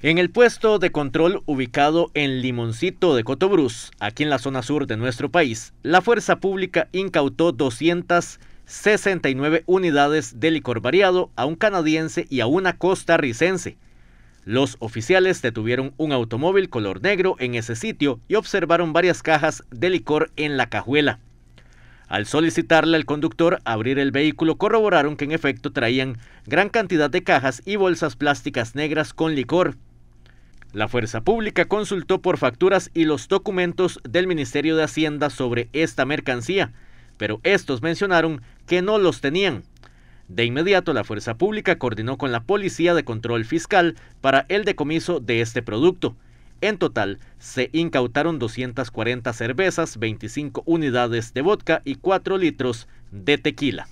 En el puesto de control ubicado en Limoncito de Cotobruz, aquí en la zona sur de nuestro país, la Fuerza Pública incautó 269 unidades de licor variado a un canadiense y a una costarricense. Los oficiales detuvieron un automóvil color negro en ese sitio y observaron varias cajas de licor en la cajuela. Al solicitarle al conductor abrir el vehículo, corroboraron que en efecto traían gran cantidad de cajas y bolsas plásticas negras con licor. La Fuerza Pública consultó por facturas y los documentos del Ministerio de Hacienda sobre esta mercancía, pero estos mencionaron que no los tenían. De inmediato, la Fuerza Pública coordinó con la Policía de Control Fiscal para el decomiso de este producto. En total, se incautaron 240 cervezas, 25 unidades de vodka y 4 litros de tequila.